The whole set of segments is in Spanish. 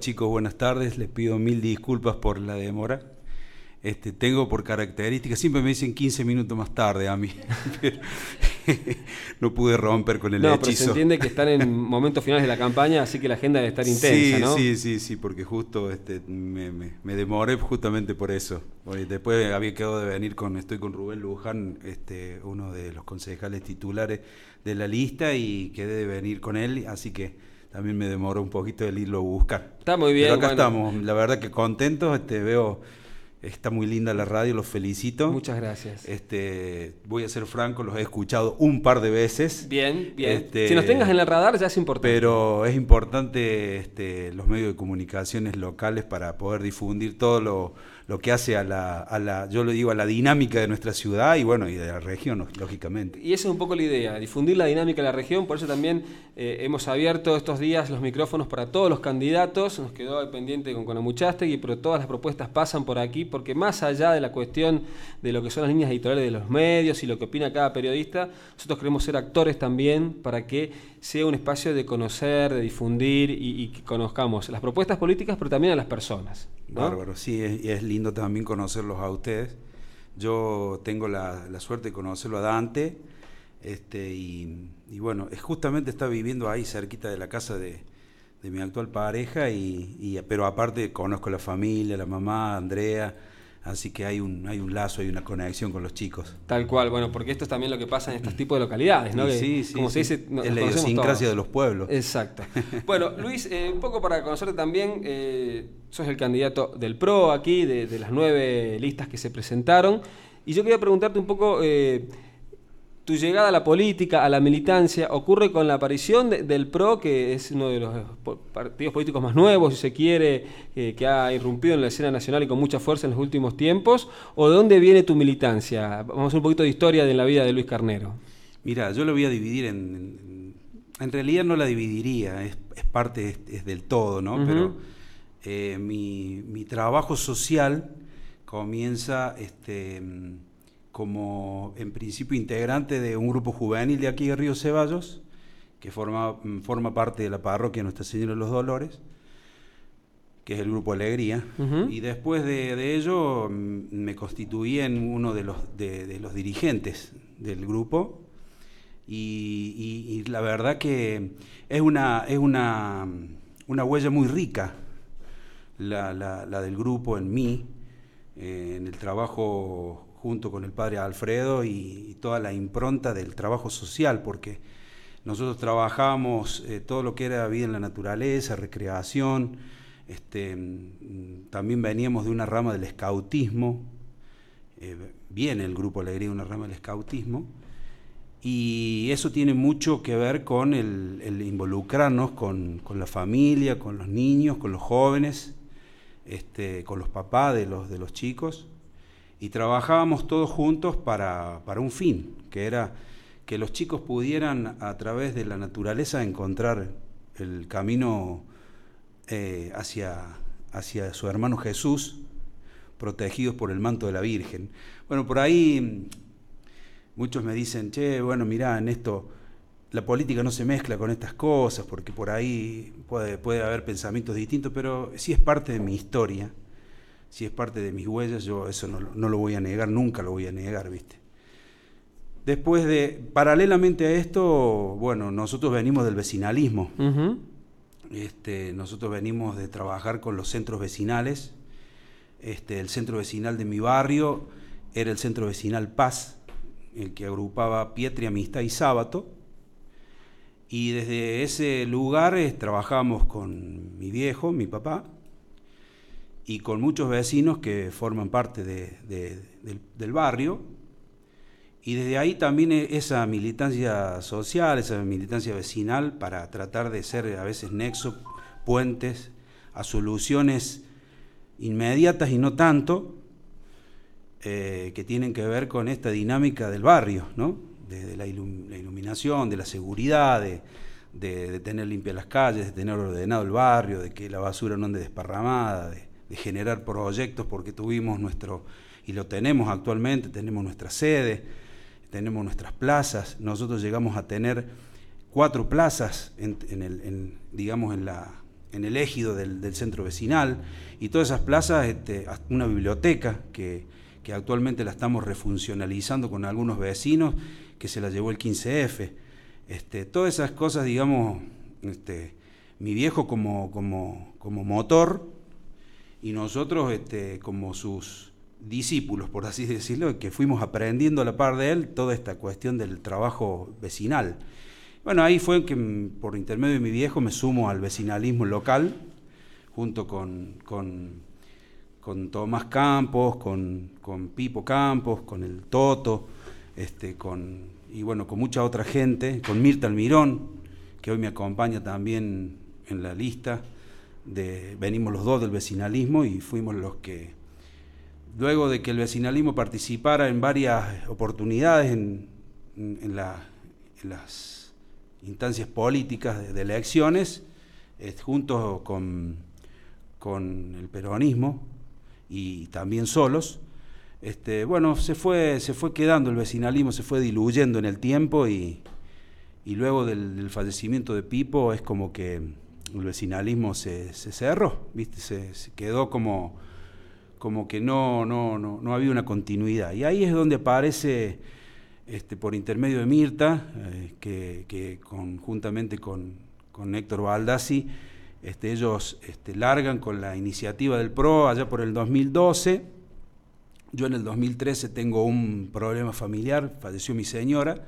chicos, buenas tardes. Les pido mil disculpas por la demora. Este, tengo por característica, siempre me dicen 15 minutos más tarde a mí, no pude romper con el no, se entiende que están en momentos finales de la campaña, así que la agenda debe estar intensa, sí, ¿no? Sí, sí, sí, porque justo este, me, demoré justamente por eso. Después había quedado de venir con, estoy con Rubén Luján, este, uno de los concejales titulares de la lista, y quedé de venir con él, así que también me demoró un poquito el irlo a buscar. Está muy bien. Pero acá estamos, la verdad que contentos, este, veo, está muy linda la radio, los felicito. Muchas gracias. Este, voy a ser franco, los he escuchado un par de veces. Bien, bien. Este, si nos tengas en el radar ya es importante. Pero es importante este, los medios de comunicaciones locales para poder difundir todo lo lo que hace a la, a la, yo lo digo, a la dinámica de nuestra ciudad y bueno, y de la región, lógicamente. Y esa es un poco la idea, difundir la dinámica de la región, por eso también eh, hemos abierto estos días los micrófonos para todos los candidatos, nos quedó pendiente con y pero todas las propuestas pasan por aquí, porque más allá de la cuestión de lo que son las líneas editoriales de los medios y lo que opina cada periodista, nosotros queremos ser actores también para que sea un espacio de conocer, de difundir y que conozcamos las propuestas políticas, pero también a las personas. ¿Ah? Bárbaro, sí, es, es lindo también conocerlos a ustedes. Yo tengo la, suerte de conocerlo a Dante, este, y, bueno, es justamente está viviendo ahí cerquita de la casa de, de mi actual pareja, y, y, pero aparte conozco a la familia, la mamá, Andrea, Así que hay un, hay un lazo, hay una conexión con los chicos. Tal cual, bueno, porque esto es también lo que pasa en estos tipos de localidades, ¿no? sí, sí. Como se dice, es la idiosincrasia de los pueblos. Exacto. bueno, Luis, eh, un poco para conocerte también, eh, sos el candidato del PRO aquí, de, las nueve listas que se presentaron. Y yo quería preguntarte un poco. Eh, tu llegada a la política, a la militancia, ocurre con la aparición del PRO, que es uno de los eh, partidos políticos más nuevos, si se quiere, eh, que ha irrumpido en la escena nacional y con mucha fuerza en los últimos tiempos? ¿O de dónde viene tu militancia? Vamos a hacer un poquito de historia de la vida de Luis Carnero. Mira, yo lo voy a dividir en... En, realidad no la dividiría, es, parte, es, del todo, ¿no? Pero eh, mi, mi, trabajo social comienza... Este, como en principio integrante de un grupo juvenil de aquí de Río Ceballos, que forma, mm, forma parte de la parroquia Nuestra Señora de los Dolores, que es el grupo Alegría. Y después de, ello mm, me constituí en uno de los, de, los dirigentes del grupo. Y, la verdad que es una, es una, huella muy rica la, del grupo en mí, eh, en el trabajo junto con el padre Alfredo y, toda la impronta del trabajo social, porque nosotros trabajamos eh, todo lo que era vida en la naturaleza, recreación, este, mm, también veníamos de una rama del escautismo, eh, viene el grupo Alegría de una rama del escautismo, y eso tiene mucho que ver con el, involucrarnos con, la familia, con los niños, con los jóvenes, este, con los papás los, de los chicos y trabajábamos todos juntos para, un fin, que era que los chicos pudieran a través de la naturaleza encontrar el camino eh, hacia, hacia su hermano Jesús, protegidos por el manto de la Virgen. Bueno, por ahí mm, muchos me dicen, che, bueno, mirá, en esto la política no se mezcla con estas cosas, porque por ahí puede, puede haber pensamientos distintos, pero sí es parte de mi historia si es parte de mis huellas, yo eso no, lo voy a negar, nunca lo voy a negar, ¿viste? Después de, paralelamente a esto, bueno, nosotros venimos del vecinalismo. este, nosotros venimos de trabajar con los centros vecinales. Este, el centro vecinal de mi barrio era el centro vecinal Paz, el que agrupaba Pietri, Amistad y Sábato. Y desde ese lugar eh, trabajamos con mi viejo, mi papá, y con muchos vecinos que forman parte del, barrio. Y desde ahí también e, esa militancia social, esa militancia vecinal, para tratar de ser a veces nexo, puentes a soluciones inmediatas y no tanto, eh, que tienen que ver con esta dinámica del barrio, ¿no? Desde la, iluminación, de la seguridad, de, tener limpias las calles, de tener ordenado el barrio, de que la basura no ande desparramada, de generar proyectos porque tuvimos nuestro, y lo tenemos actualmente, tenemos nuestra sede, tenemos nuestras plazas, nosotros llegamos a tener cuatro plazas en, el, en, digamos, en la en el ejido del, centro vecinal, y todas esas plazas, este, una biblioteca que, actualmente la estamos refuncionalizando con algunos vecinos, que se la llevó el 15F. Este, todas esas cosas, digamos, este, mi viejo como, como, como motor y nosotros, este, como sus discípulos, por así decirlo, que fuimos aprendiendo a la par de él toda esta cuestión del trabajo vecinal. Bueno, ahí fue que mm, por intermedio de mi viejo me sumo al vecinalismo local, junto con, con, con Tomás Campos, con, con, Pipo Campos, con el Toto, este, con, y bueno, con mucha otra gente, con Mirta Almirón, que hoy me acompaña también en la lista venimos los dos del vecinalismo y fuimos los que, luego de que el vecinalismo participara en varias oportunidades en, las instancias políticas de, elecciones, eh, junto con, el peronismo y también solos, este, bueno, se fue, se fue quedando el vecinalismo, se fue diluyendo en el tiempo y, luego del, fallecimiento de Pipo es como que el vecinalismo se, cerró, ¿viste? Se, quedó como, como que no, no, no, había una continuidad. Y ahí es donde aparece, este, por intermedio de Mirta, eh, que, que conjuntamente con, con Héctor Baldassi, este, ellos este, largan con la iniciativa del PRO allá por el 2012. Yo en el 2013 tengo un problema familiar, falleció mi señora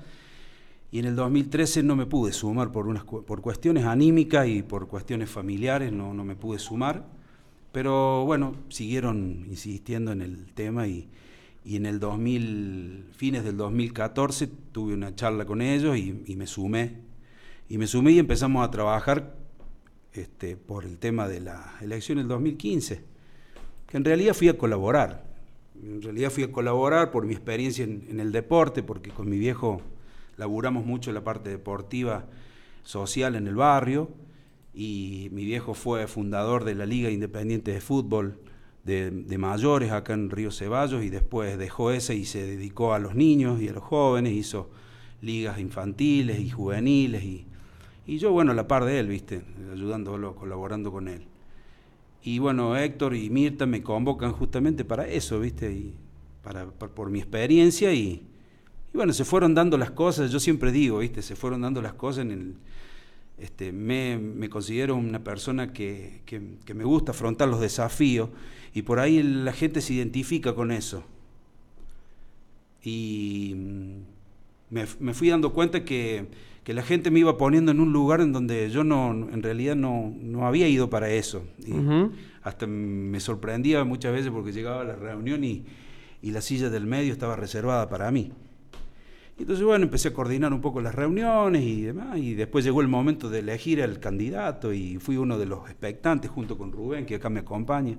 y en el 2013 no me pude sumar por, unas, por cuestiones anímicas y por cuestiones familiares, no, no me pude sumar, pero bueno, siguieron insistiendo en el tema y, en el 2000, fines del 2014 tuve una charla con ellos y, me sumé, y me sumé y empezamos a trabajar este, por el tema de la elección el 2015, que en realidad fui a colaborar, en realidad fui a colaborar por mi experiencia en el deporte, porque con mi viejo laburamos mucho la parte deportiva, social en el barrio, y mi viejo fue fundador de la Liga Independiente de Fútbol de, Mayores acá en Río Ceballos, y después dejó ese y se dedicó a los niños y a los jóvenes, hizo ligas infantiles y juveniles, y, yo, bueno, a la par de él, viste, ayudándolo, colaborando con él. Y bueno, Héctor y Mirta me convocan justamente para eso, ¿viste? Y para, por mi experiencia y, y bueno, se fueron dando las cosas, yo siempre digo, ¿viste? Se fueron dando las cosas en el... Este, me, considero una persona que, me gusta afrontar los desafíos y por ahí la gente se identifica con eso. Y mm, me, fui dando cuenta que, la gente me iba poniendo en un lugar en donde yo no, en realidad no, había ido para eso. Hasta me sorprendía muchas veces porque llegaba a la reunión y, y la silla del medio estaba reservada para mí. Entonces, bueno, empecé a coordinar un poco las reuniones y demás, y después llegó el momento de elegir al candidato y fui uno de los expectantes junto con Rubén, que acá me acompaña,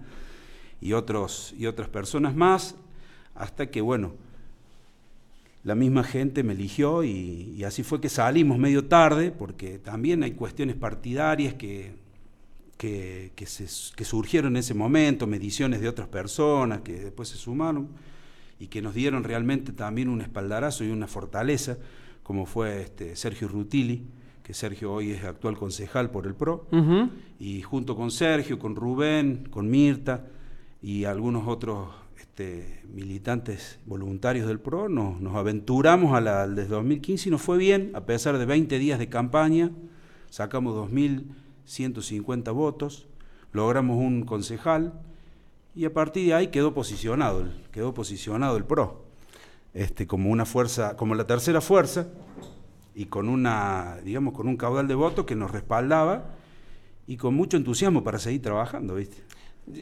y, otros, y otras personas más, hasta que, bueno, la misma gente me eligió y, así fue que salimos medio tarde, porque también hay cuestiones partidarias que, que surgieron en ese momento, mediciones de otras personas que después se sumaron y que nos dieron realmente también un espaldarazo y una fortaleza, como fue este, Sergio Rutili, que Sergio hoy es actual concejal por el PRO, y junto con Sergio, con Rubén, con Mirta y algunos otros este, militantes voluntarios del PRO, nos, aventuramos a la, desde 2015 y nos fue bien, a pesar de 20 días de campaña, sacamos 2.150 votos, logramos un concejal, y a partir de ahí quedó posicionado, quedó posicionado el PRO, este, como una fuerza, como la tercera fuerza, y con una, digamos, con un caudal de votos que nos respaldaba y con mucho entusiasmo para seguir trabajando, ¿viste?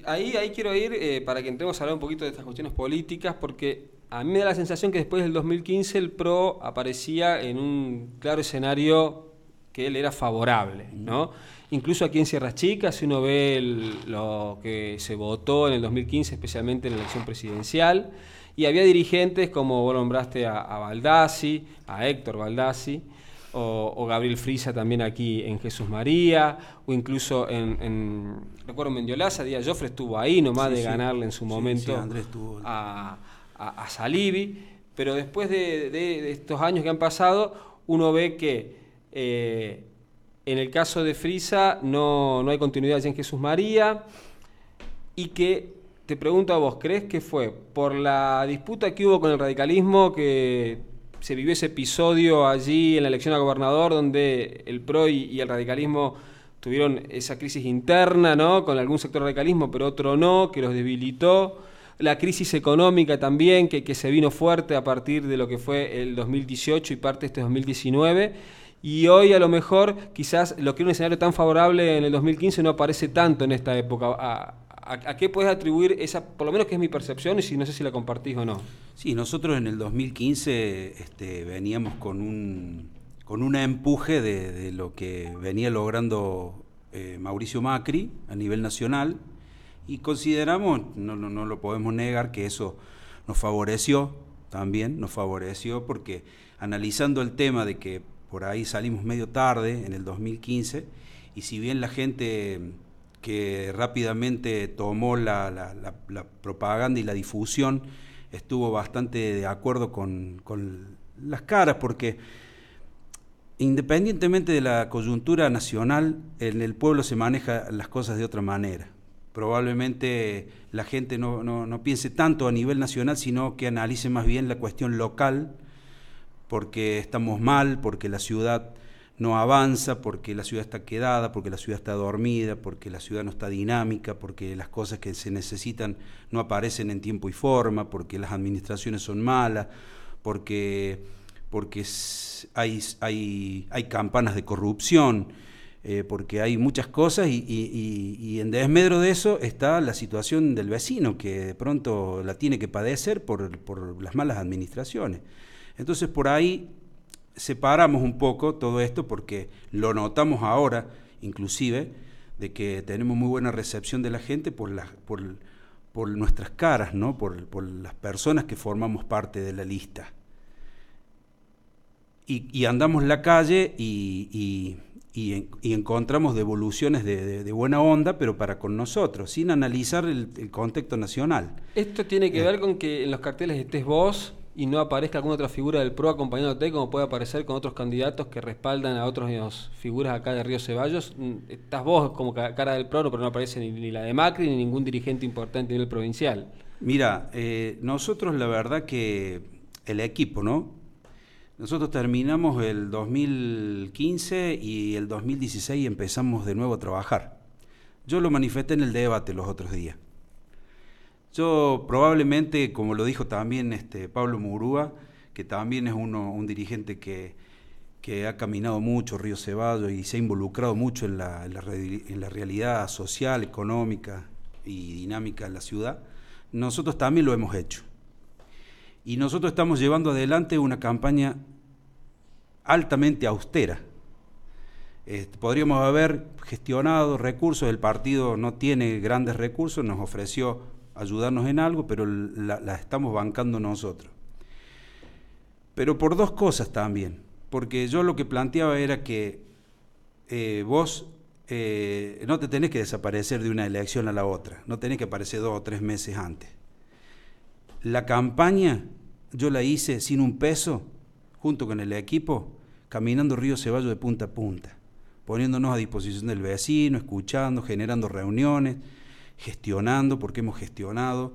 Ahí, ahí quiero ir eh, para que entremos a hablar un poquito de estas cuestiones políticas, porque a mí me da la sensación que después del 2015 el PRO aparecía en un claro escenario que él era favorable, ¿no? Incluso aquí en Sierra Chica, si uno ve lo que se votó en el 2015, especialmente en la elección presidencial, y había dirigentes como vos nombraste a, Baldassi, a Héctor Baldassi, o, Gabriel Frisa también aquí en Jesús María, o incluso en, recuerdo Mendiolaza, Díaz Joffre estuvo ahí nomás de ganarle en su momento a, Salibi, pero después de estos años que han pasado, uno ve que eh, en el caso de Frisa no, hay continuidad allí en Jesús María. Y que te pregunto a vos, ¿crees que fue por la disputa que hubo con el radicalismo que se vivió ese episodio allí en la elección a gobernador donde el PRO y, el radicalismo tuvieron esa crisis interna, ¿no? Con algún sector radicalismo, pero otro no, que los debilitó. La crisis económica también, que, que se vino fuerte a partir de lo que fue el 2018 y parte de este 2019 y hoy a lo mejor quizás lo que era un escenario tan favorable en el 2015 no aparece tanto en esta época. ¿A, qué puedes atribuir esa, por lo menos que es mi percepción y si no sé si la compartís o no? Sí, nosotros en el 2015 este, veníamos con un, con un empuje de, lo que venía logrando eh, Mauricio Macri a nivel nacional y consideramos, no, no, no lo podemos negar, que eso nos favoreció también, nos favoreció porque analizando el tema de que por ahí salimos medio tarde, en el 2015, y si bien la gente que rápidamente tomó la, propaganda y la difusión estuvo bastante de acuerdo con, las caras, porque independientemente de la coyuntura nacional, en el pueblo se maneja las cosas de otra manera probablemente la gente no, no, piense tanto a nivel nacional, sino que analice más bien la cuestión local porque estamos mal, porque la ciudad no avanza, porque la ciudad está quedada, porque la ciudad está dormida, porque la ciudad no está dinámica, porque las cosas que se necesitan no aparecen en tiempo y forma, porque las administraciones son malas, porque, hay, campanas de corrupción, eh, porque hay muchas cosas y, en desmedro de eso está la situación del vecino, que de pronto la tiene que padecer por las malas administraciones. Entonces por ahí separamos un poco todo esto porque lo notamos ahora, inclusive, de que tenemos muy buena recepción de la gente por, nuestras caras, ¿no? Por, las personas que formamos parte de la lista. Y, andamos la calle y, encontramos devoluciones de, buena onda, pero para con nosotros, sin analizar el, contexto nacional. Esto tiene que eh. ver con que en los carteles estés vos, y no aparezca alguna otra figura del PRO acompañándote, como puede aparecer con otros candidatos que respaldan a otras figuras acá de Río Ceballos. Mm, estás vos como cara del PRO, pero no aparece ni, la de Macri ni ningún dirigente importante a nivel provincial. Mira, eh, nosotros la verdad que el equipo, ¿no? Nosotros terminamos el 2015 y el 2016 empezamos de nuevo a trabajar. Yo lo manifesté en el debate los otros días. Yo probablemente, como lo dijo también este Pablo Murúa, que también es un dirigente que, ha caminado mucho Río Ceballos y se ha involucrado mucho en la, realidad social, económica y dinámica de la ciudad, nosotros también lo hemos hecho. Y nosotros estamos llevando adelante una campaña altamente austera. Este, podríamos haber gestionado recursos, el partido no tiene grandes recursos, nos ofreció ayudarnos en algo, pero la, estamos bancando nosotros. Pero por dos cosas también, porque yo lo que planteaba era que eh, vos eh, no te tenés que desaparecer de una elección a la otra, no tenés que aparecer dos o tres meses antes. La campaña yo la hice sin un peso, junto con el equipo, caminando Río Ceballo de punta a punta, poniéndonos a disposición del vecino, escuchando, generando reuniones gestionando, porque hemos gestionado.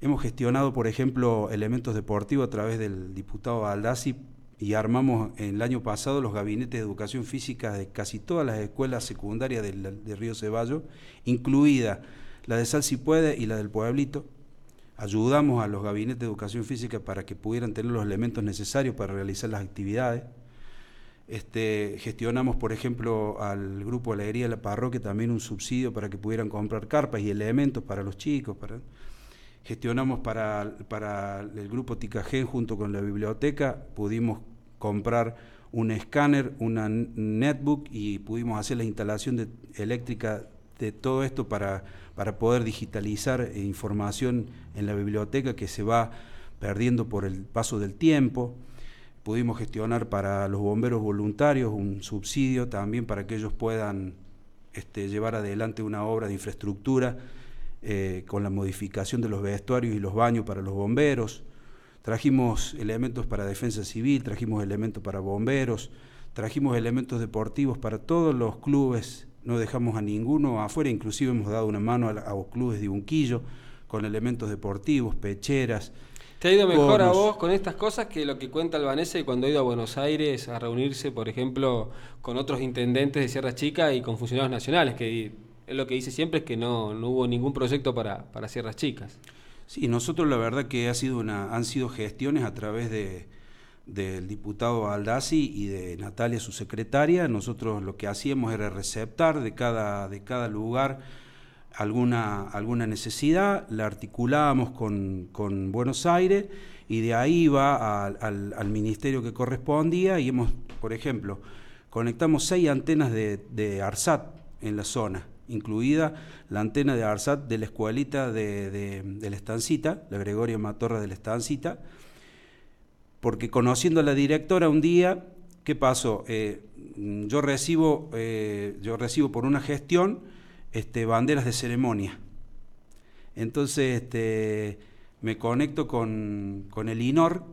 Hemos gestionado, por ejemplo, elementos deportivos a través del diputado Baldassi y armamos en el año pasado los gabinetes de educación física de casi todas las escuelas secundarias de, de Río Ceballos, incluida la de Sal Si Puede y la del Pueblito. Ayudamos a los gabinetes de educación física para que pudieran tener los elementos necesarios para realizar las actividades. Este, gestionamos, por ejemplo, al grupo Alegría de la Parroquia también un subsidio para que pudieran comprar carpas y elementos para los chicos. gestionamos para, el grupo Ticajén junto con la biblioteca, pudimos comprar un escáner, un netbook y pudimos hacer la instalación eléctrica de todo esto para, para poder digitalizar información en la biblioteca que se va perdiendo por el paso del tiempo. Pudimos gestionar para los bomberos voluntarios un subsidio también para que ellos puedan este, llevar adelante una obra de infraestructura eh, con la modificación de los vestuarios y los baños para los bomberos. Trajimos elementos para defensa civil, trajimos elementos para bomberos, trajimos elementos deportivos para todos los clubes, no dejamos a ninguno afuera, inclusive hemos dado una mano a, los clubes de Unquillo con elementos deportivos, pecheras, ha ido mejor a vos con estas cosas que lo que cuenta Albanese cuando ha ido a Buenos Aires a reunirse, por ejemplo, con otros intendentes de Sierra Chica y con funcionarios nacionales? Que lo que dice siempre es que no, hubo ningún proyecto para, para Sierras Chicas. Sí, nosotros la verdad que ha sido una, han sido gestiones a través del diputado Aldasi y de Natalia, su secretaria. Nosotros lo que hacíamos era receptar de cada, de cada lugar alguna, alguna necesidad, la articulábamos con, Buenos Aires y de ahí va al, ministerio que correspondía y hemos, por ejemplo, conectamos seis antenas de, de ARSAT en la zona, incluida la antena de ARSAT de la escuelita de, la estancita, la Gregoria Matorra de la estancita, porque conociendo a la directora un día, ¿qué pasó? Eh, yo, recibo, eh, yo recibo por una gestión, este, banderas de ceremonia. Entonces este, me conecto con, el INOR,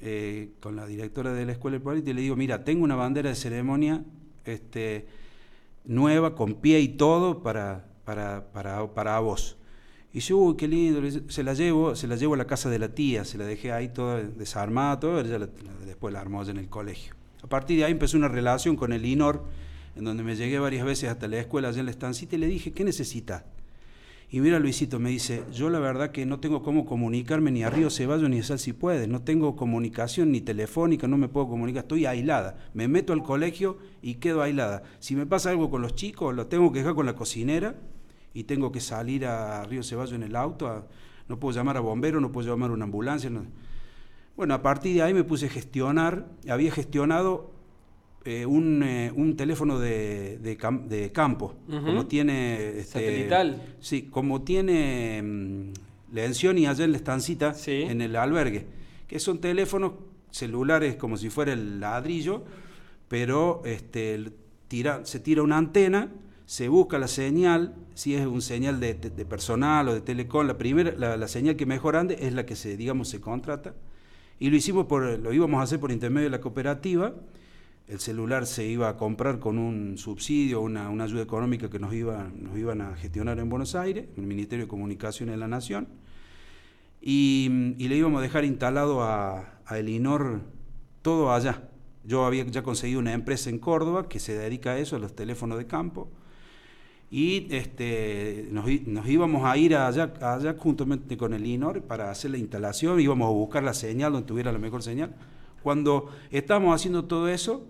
eh, con la directora de la Escuela Política, y le digo, mira, tengo una bandera de ceremonia este, nueva, con pie y todo, para, para, para, vos. Y yo, uy, qué lindo, se la llevo, se a la casa de la tía, se la dejé ahí toda desarmada, todo, ella después la armó en el colegio. A partir de ahí empezó una relación con el INOR, en donde me llegué varias veces hasta la escuela allá en la estancita y le dije, ¿qué necesita? Y mira Luisito, me dice, yo la verdad que no tengo cómo comunicarme ni a Río Ceballos ni a Sal si puedes, no tengo comunicación ni telefónica, no me puedo comunicar, estoy aislada, me meto al colegio y quedo aislada. Si me pasa algo con los chicos, lo tengo que dejar con la cocinera y tengo que salir a Río Ceballos en el auto, no puedo llamar a bomberos, no puedo llamar a una ambulancia. Bueno, a partir de ahí me puse a gestionar, había gestionado eh, eh, un, teléfono de, de, campo, como tiene... Este, sí, como tiene um, y allá en la estancita, en el albergue, que son teléfonos celulares como si fuera el ladrillo, pero este, tira, se tira una antena, se busca la señal, si es un señal de, personal o de telecom, la, primera, la, señal que mejor ande es la que se, digamos, se contrata, y lo hicimos por, lo íbamos a hacer por intermedio de la cooperativa, el celular se iba a comprar con un subsidio, una, una ayuda económica que nos, iba, nos iban a gestionar en Buenos Aires, el Ministerio de Comunicación de la Nación, y, le íbamos a dejar instalado a, el INOR todo allá. Yo había ya conseguido una empresa en Córdoba que se dedica a eso, a los teléfonos de campo, y este, nos, íbamos a ir allá, allá juntamente con el INOR para hacer la instalación, íbamos a buscar la señal donde tuviera la mejor señal. Cuando estábamos haciendo todo eso,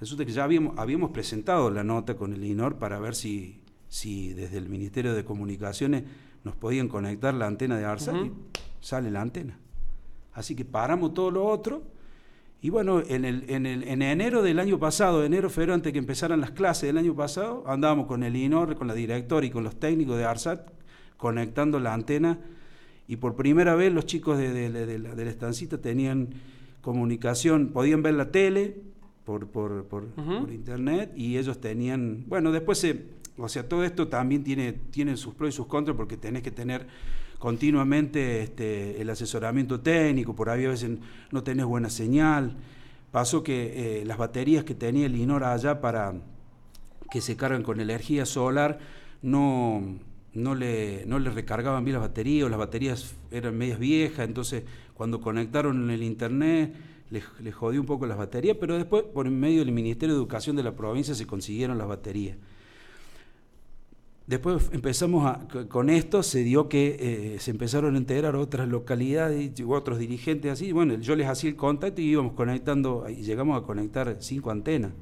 Resulta que ya habíamos, presentado la nota con el INOR para ver si, si desde el Ministerio de Comunicaciones nos podían conectar la antena de ARSAT y sale la antena. Así que paramos todo lo otro. Y bueno, en, el, el, en enero del año pasado, enero, febrero, antes que empezaran las clases del año pasado, andábamos con el INOR, con la directora y con los técnicos de ARSAT conectando la antena. Y por primera vez los chicos de, de, la, estancita tenían comunicación, podían ver la tele, por, internet y ellos tenían, bueno, después o sea, todo esto también tiene, tiene sus pros y sus contras porque tenés que tener continuamente este, el asesoramiento técnico, por ahí a veces no tenés buena señal. Pasó que eh, las baterías que tenía el INOR allá para que se cargan con energía solar no, no, le, no le recargaban bien las baterías las baterías eran medias viejas, entonces cuando conectaron en el internet le, le jodió un poco las baterías, pero después por medio del Ministerio de Educación de la provincia se consiguieron las baterías. Después empezamos con esto, se dio que eh, se empezaron a integrar otras localidades, y otros dirigentes así. Bueno, yo les hacía el contacto y íbamos conectando, y llegamos a conectar cinco antenas.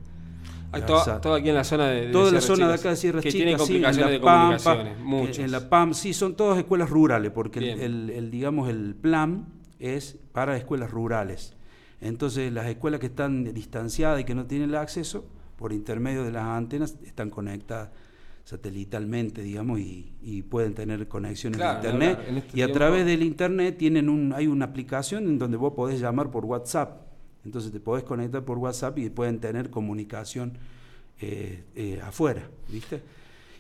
todo, aquí en la zona de, Toda la zona de acá de Sierra que tiene complicaciones en la PAM, de En la PAM, sí, son todas escuelas rurales, porque el, digamos, el plan es para escuelas rurales. Entonces las escuelas que están distanciadas y que no tienen el acceso, por intermedio de las antenas, están conectadas satelitalmente, digamos, y, pueden tener conexión en internet. Este y a través del internet tienen un, hay una aplicación en donde vos podés llamar por WhatsApp. Entonces te podés conectar por WhatsApp y pueden tener comunicación eh, eh, afuera, ¿viste?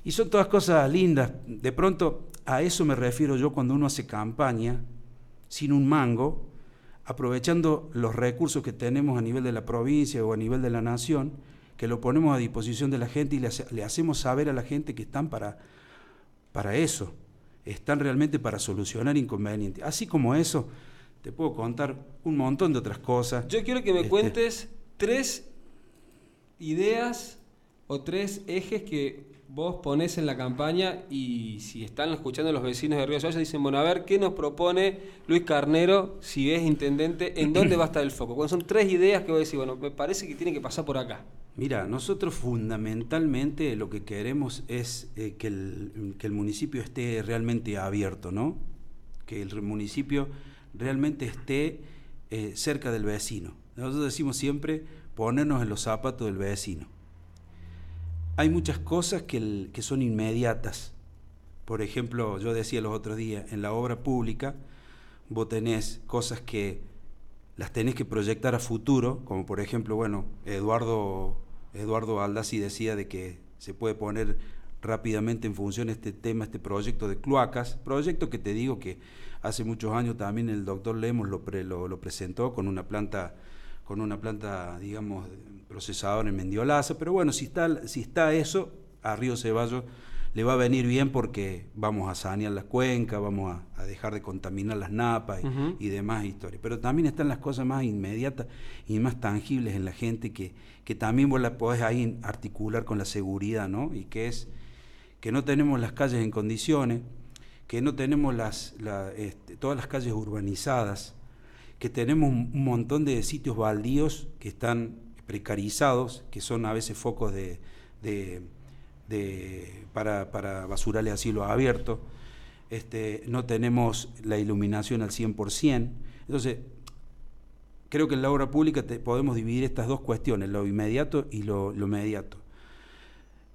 Y son todas cosas lindas. De pronto, a eso me refiero yo cuando uno hace campaña sin un mango, aprovechando los recursos que tenemos a nivel de la provincia o a nivel de la nación, que lo ponemos a disposición de la gente y le, hacemos saber a la gente que están para, para eso, están realmente para solucionar inconvenientes. Así como eso, te puedo contar un montón de otras cosas. Yo quiero que me este cuentes tres ideas o tres ejes que vos ponés en la campaña y si están escuchando los vecinos de Río Soya dicen, bueno, a ver, ¿qué nos propone Luis Carnero si es intendente? ¿En dónde va a estar el foco? cuáles son tres ideas que a decir, bueno, me parece que tiene que pasar por acá. Mira, nosotros fundamentalmente lo que queremos es eh, que, el, municipio esté realmente abierto, ¿no? Que el municipio realmente esté eh, cerca del vecino. Nosotros decimos siempre ponernos en los zapatos del vecino hay muchas cosas que, que son inmediatas. Por ejemplo, yo decía los otros días, en la obra pública vos tenés cosas que las tenés que proyectar a futuro, como por ejemplo, bueno, Eduardo, Eduardo decía de que se puede poner rápidamente en función este tema, este proyecto de cloacas, proyecto que te digo que hace muchos años también el doctor Lemos lo, lo, lo, presentó con una planta, con una planta, digamos, procesador en Mendiolaza, pero bueno, si está, si está eso, a Río Ceballos le va a venir bien porque vamos a sanear las cuencas, vamos a, dejar de contaminar las napas y, demás historias. Pero también están las cosas más inmediatas y más tangibles en la gente que, que también vos la podés ahí articular con la seguridad, ¿no? Y que es que no tenemos las calles en condiciones, que no tenemos las, este, todas las calles urbanizadas, que tenemos un montón de sitios baldíos que están precarizados, que son a veces focos de, para, para, basurales a cielo abierto. Este, no tenemos la iluminación al 100%. Entonces, creo que en la obra pública podemos dividir estas dos cuestiones, lo inmediato y lo, lo mediato,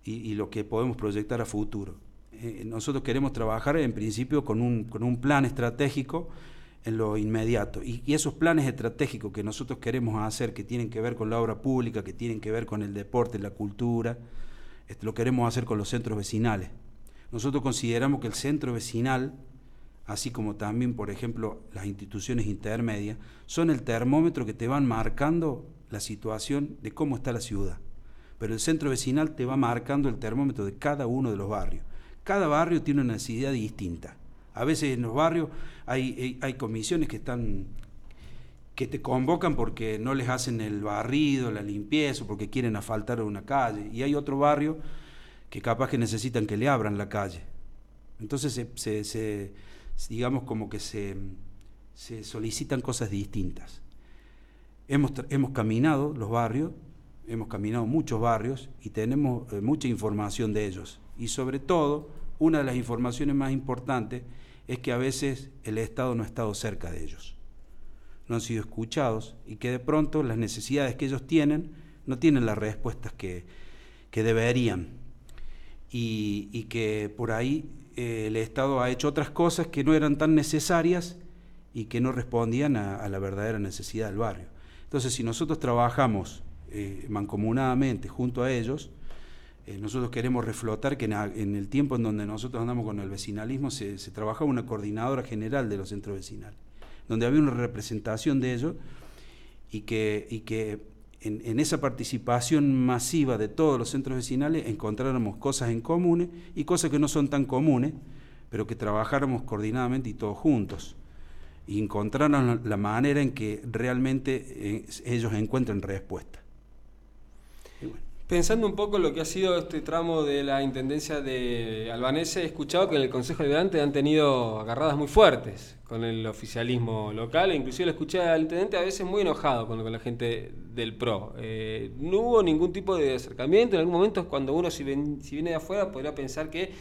y, lo que podemos proyectar a futuro. Eh, nosotros queremos trabajar en principio con un, con un plan estratégico en lo inmediato. Y, esos planes estratégicos que nosotros queremos hacer, que tienen que ver con la obra pública, que tienen que ver con el deporte, la cultura, este, lo queremos hacer con los centros vecinales. Nosotros consideramos que el centro vecinal, así como también, por ejemplo, las instituciones intermedias, son el termómetro que te van marcando la situación de cómo está la ciudad. Pero el centro vecinal te va marcando el termómetro de cada uno de los barrios. Cada barrio tiene una necesidad distinta a veces en los barrios hay, eh, hay comisiones que están que te convocan porque no les hacen el barrido, la limpieza, porque quieren asfaltar una calle. Y hay otro barrio que capaz que necesitan que le abran la calle. Entonces, se, digamos como que se, solicitan cosas distintas. Hemos, caminado los barrios, hemos caminado muchos barrios y tenemos eh, mucha información de ellos. Y sobre todo, una de las informaciones más importantes es que a veces el Estado no ha estado cerca de ellos. No han sido escuchados y que de pronto las necesidades que ellos tienen no tienen las respuestas que, deberían. Y, que por ahí eh, el Estado ha hecho otras cosas que no eran tan necesarias y que no respondían a, la verdadera necesidad del barrio. Entonces, si nosotros trabajamos eh, mancomunadamente junto a ellos, eh, nosotros queremos reflotar que en, el tiempo en donde nosotros andamos con el vecinalismo se, trabajaba una coordinadora general de los centros vecinales, donde había una representación de ellos y que, en, esa participación masiva de todos los centros vecinales encontráramos cosas en comunes y cosas que no son tan comunes, pero que trabajáramos coordinadamente y todos juntos. Y encontraron la manera en que realmente eh, ellos encuentren respuesta pensando un poco en lo que ha sido este tramo de la intendencia de Albanese, he escuchado que en el Consejo de Liberante han tenido agarradas muy fuertes con el oficialismo local, e inclusive lo escuché al intendente a veces muy enojado con, la gente del PRO. Eh, no hubo ningún tipo de acercamiento, en algún momento cuando uno si, viene de afuera podría pensar que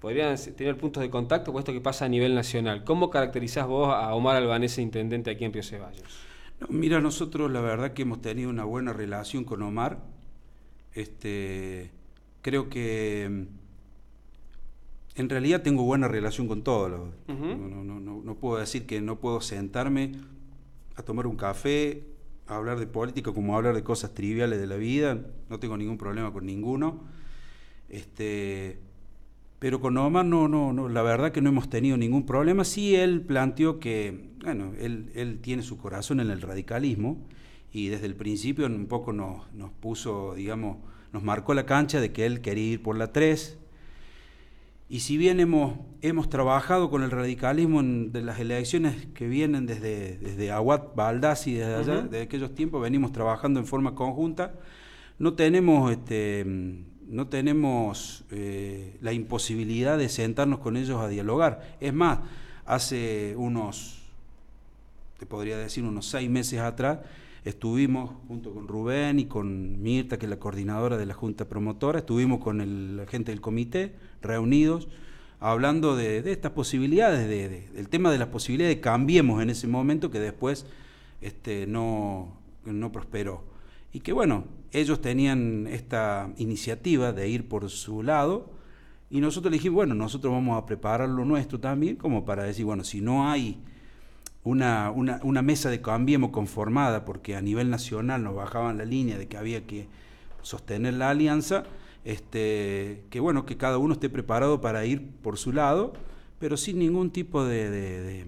podrían tener puntos de contacto con esto que pasa a nivel nacional. ¿Cómo caracterizás vos a Omar Albanese, intendente aquí en Pio Ceballos? mira, nosotros la verdad que hemos tenido una buena relación con Omar este, creo que mm, en realidad tengo buena relación con todos. no, puedo decir que no puedo sentarme a tomar un café, a hablar de política, como a hablar de cosas triviales de la vida. No tengo ningún problema con ninguno. Este, pero con Omar no, no, no, la verdad que no hemos tenido ningún problema. Sí, él planteó que, bueno, él, él tiene su corazón en el radicalismo y desde el principio un poco nos, nos puso, digamos, nos marcó la cancha de que él quería ir por la 3. Y si bien hemos, hemos trabajado con el radicalismo de las elecciones que vienen desde, desde Aguad Baldassi, desde allá, desde aquellos tiempos, venimos trabajando en forma conjunta, no tenemos, este, no tenemos eh, la imposibilidad de sentarnos con ellos a dialogar. Es más, hace unos, te podría decir, unos seis meses atrás, Estuvimos junto con Rubén y con Mirta, que es la coordinadora de la Junta Promotora, estuvimos con el, la gente del comité reunidos hablando de, estas posibilidades, de, del tema de las posibilidades de cambiemos en ese momento que después este, no, no prosperó. Y que bueno, ellos tenían esta iniciativa de ir por su lado y nosotros le dijimos, bueno, nosotros vamos a preparar lo nuestro también como para decir, bueno, si no hay una, mesa de Cambiemos conformada, porque a nivel nacional nos bajaban la línea de que había que sostener la alianza, este, que bueno, que cada uno esté preparado para ir por su lado, pero sin ningún tipo de,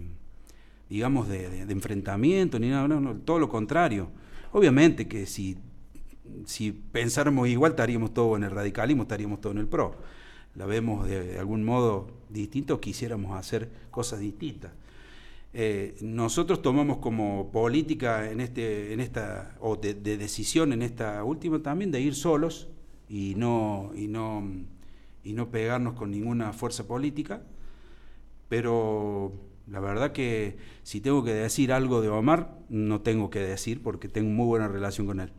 digamos, de, enfrentamiento, ni nada, todo lo contrario. Obviamente que si, si pensáramos igual estaríamos todos en el radicalismo, estaríamos todos en el PRO. La vemos de, algún modo distinto, quisiéramos hacer cosas distintas. Eh, nosotros tomamos como política en este, en esta, o de, decisión en esta última también, de ir solos y no, y no, y no pegarnos con ninguna fuerza política. Pero la verdad que si tengo que decir algo de Omar, no tengo que decir porque tengo muy buena relación con él.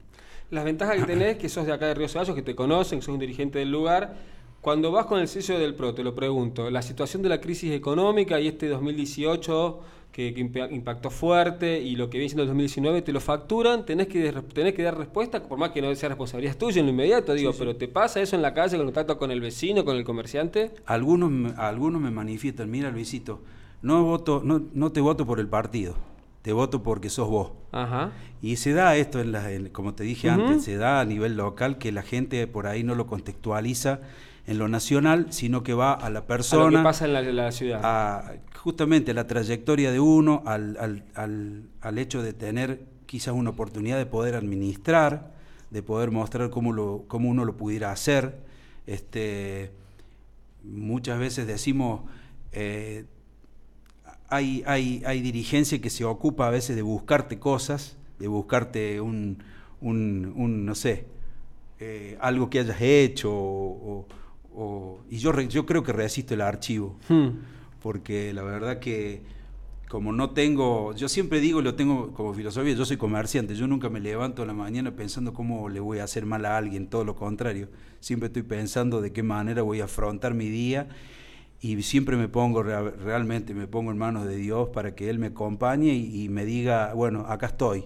Las ventajas que tenés, que sos de acá de Río Ceballos, que te conocen, sos un dirigente del lugar, cuando vas con el sello del PRO, te lo pregunto, la situación de la crisis económica y este 2018 que, impactó fuerte y lo que viene siendo el 2019, te lo facturan, tenés que, que dar respuesta, por más que no sea responsabilidad tuya en lo inmediato, digo, pero ¿te pasa eso en la calle, con contacto con el vecino, con el comerciante? Algunos, algunos me manifiestan, mira Luisito, no, voto, no, no te voto por el partido te voto porque sos vos. Y se da esto, en como te dije antes, se da a nivel local que la gente por ahí no lo contextualiza en lo nacional, sino que va a la persona. A pasa en la, ciudad. justamente la trayectoria de uno, al, hecho de tener quizás una oportunidad de poder administrar, de poder mostrar cómo, lo, cómo uno lo pudiera hacer. Este, muchas veces decimos. Eh, hay, hay, dirigencia que se ocupa a veces de buscarte cosas, de buscarte un, un, no sé, eh, algo que hayas hecho. y yo, yo creo que resisto el archivo, hmm. porque la verdad que como no tengo, yo siempre digo, lo tengo como filosofía, yo soy comerciante, yo nunca me levanto a la mañana pensando cómo le voy a hacer mal a alguien, todo lo contrario, siempre estoy pensando de qué manera voy a afrontar mi día y siempre me pongo, realmente me pongo en manos de Dios para que Él me acompañe y, me diga, bueno, acá estoy,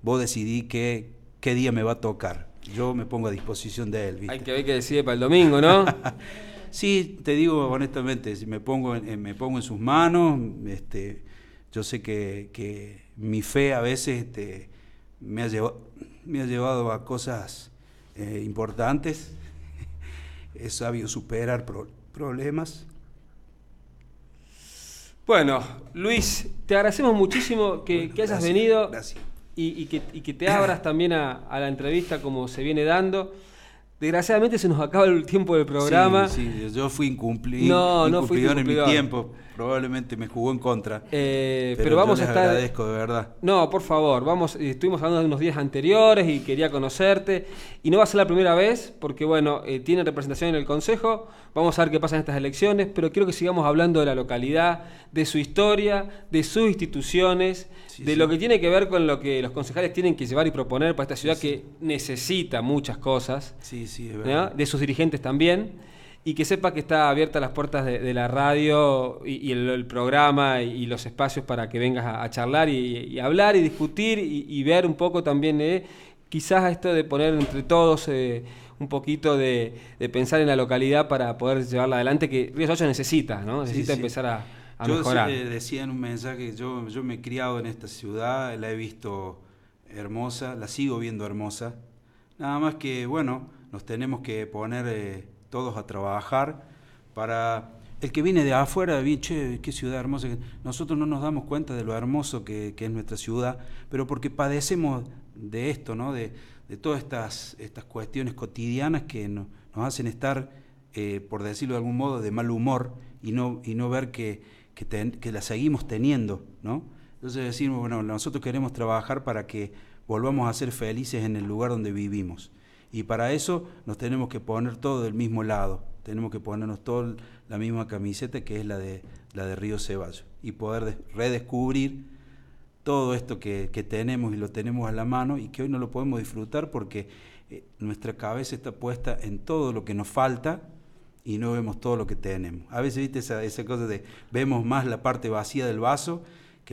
vos decidí qué, qué día me va a tocar, yo me pongo a disposición de Él. Hay que ver qué decide para el domingo, ¿no? sí, te digo honestamente, si me pongo en, me pongo en sus manos, este, yo sé que, mi fe a veces este, me, ha llevado, me ha llevado a cosas eh, importantes, es sabio superar problemas problemas. Bueno, Luis, te agradecemos muchísimo que, hayas venido Y, que, te abras también a, la entrevista como se viene dando. Desgraciadamente se nos acaba el tiempo del programa. Sí, yo fui incumplido. No, no fui incumplido en mi tiempo probablemente me jugó en contra. Eh, pero, vamos a estar. agradezco de verdad. No, por favor, vamos. Eh, estuvimos hablando de unos días anteriores y quería conocerte. Y no va a ser la primera vez, porque bueno, eh, tiene representación en el Consejo. Vamos a ver qué pasa en estas elecciones, pero quiero que sigamos hablando de la localidad, de su historia, de sus instituciones, de lo que tiene que ver con lo que los concejales tienen que llevar y proponer para esta ciudad que necesita muchas cosas. Sí, sí, es verdad. De sus dirigentes también y que sepa que está abierta las puertas de, la radio y, el, programa y, los espacios para que vengas a, charlar y, hablar y discutir y, ver un poco también, eh, quizás esto de poner entre todos eh, un poquito de, pensar en la localidad para poder llevarla adelante, que Río Sacho necesita, ¿no? Necesita empezar a, yo mejorar. decía en un mensaje, yo, yo me he criado en esta ciudad, la he visto hermosa, la sigo viendo hermosa, nada más que, bueno, nos tenemos que poner... Eh, todos a trabajar para el que viene de afuera, che, qué ciudad hermosa. Nosotros no nos damos cuenta de lo hermoso que, es nuestra ciudad, pero porque padecemos de esto, ¿no? de, todas estas, estas cuestiones cotidianas que nos hacen estar, eh, por decirlo de algún modo, de mal humor y no, y no ver que, la seguimos teniendo. ¿no? Entonces decimos, bueno, nosotros queremos trabajar para que volvamos a ser felices en el lugar donde vivimos. Y para eso nos tenemos que poner todos del mismo lado, tenemos que ponernos todos la misma camiseta que es la de, la de Río Ceballos y poder redescubrir todo esto que, tenemos y lo tenemos a la mano y que hoy no lo podemos disfrutar porque eh, nuestra cabeza está puesta en todo lo que nos falta y no vemos todo lo que tenemos. A veces, viste, esa, esa cosa de vemos más la parte vacía del vaso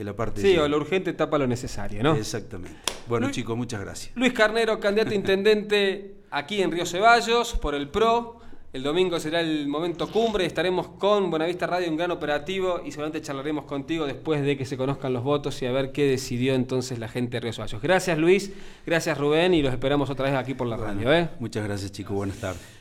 la Sí, o lo urgente tapa lo necesario, ¿no? Exactamente. Bueno, chicos, muchas gracias. Luis Carnero, candidato a intendente aquí en Río Ceballos por el PRO. El domingo será el momento cumbre. Estaremos con Buenavista Radio, un gran operativo, y seguramente charlaremos contigo después de que se conozcan los votos y a ver qué decidió entonces la gente de Río Ceballos. Gracias, Luis. Gracias, Rubén, y los esperamos otra vez aquí por la radio. ¿eh? Muchas gracias, chicos. Buenas tardes.